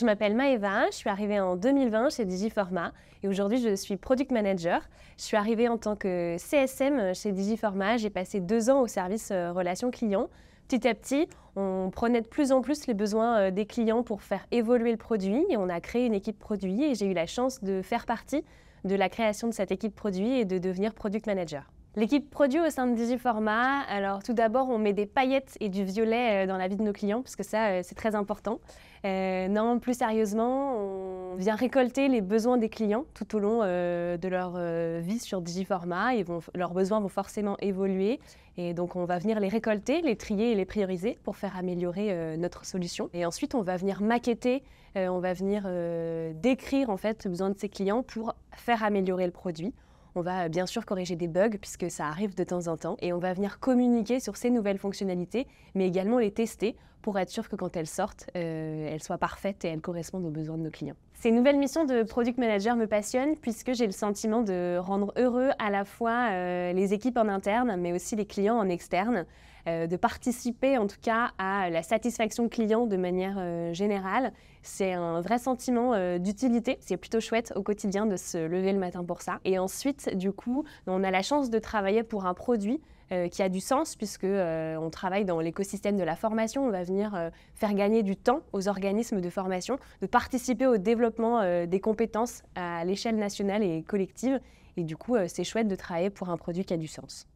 Je m'appelle Maëva, je suis arrivée en 2020 chez Digiforma et aujourd'hui je suis product manager. Je suis arrivée en tant que CSM chez Digiforma, j'ai passé deux ans au service euh, relations clients. Petit à petit, on prenait de plus en plus les besoins euh, des clients pour faire évoluer le produit et on a créé une équipe produit et j'ai eu la chance de faire partie de la création de cette équipe produit et de devenir product manager. L'équipe produit au sein de Digiformat, alors tout d'abord on met des paillettes et du violet euh, dans la vie de nos clients parce que ça euh, c'est très important. Euh, non, plus sérieusement, on vient récolter les besoins des clients tout au long de leur vie sur Digiformat et leurs besoins vont forcément évoluer et donc on va venir les récolter, les trier et les prioriser pour faire améliorer notre solution. Et ensuite on va venir maqueter, on va venir décrire en fait le besoin de ces clients pour faire améliorer le produit. On va euh, bien sûr corriger des bugs puisque ça arrive de temps en temps et on va venir communiquer sur ces nouvelles fonctionnalités mais également les tester pour être sûr que quand elles sortent, euh, elles soient parfaites et elles correspondent aux besoins de nos clients. Ces nouvelles missions de product manager me passionnent puisque j'ai le sentiment de rendre heureux à la fois euh, les équipes en interne mais aussi les clients en externe euh, de participer en tout cas à la satisfaction client de manière euh, générale. C'est un vrai sentiment euh, d'utilité. C'est plutôt chouette au quotidien de se lever le matin pour ça. Et ensuite, du coup, on a la chance de travailler pour un produit qui a du sens puisque on travaille dans l'écosystème de la formation. On va venir faire gagner du temps aux organismes de formation, de participer au développement des compétences à l'échelle nationale et collective. Et du coup, c'est chouette de travailler pour un produit qui a du sens.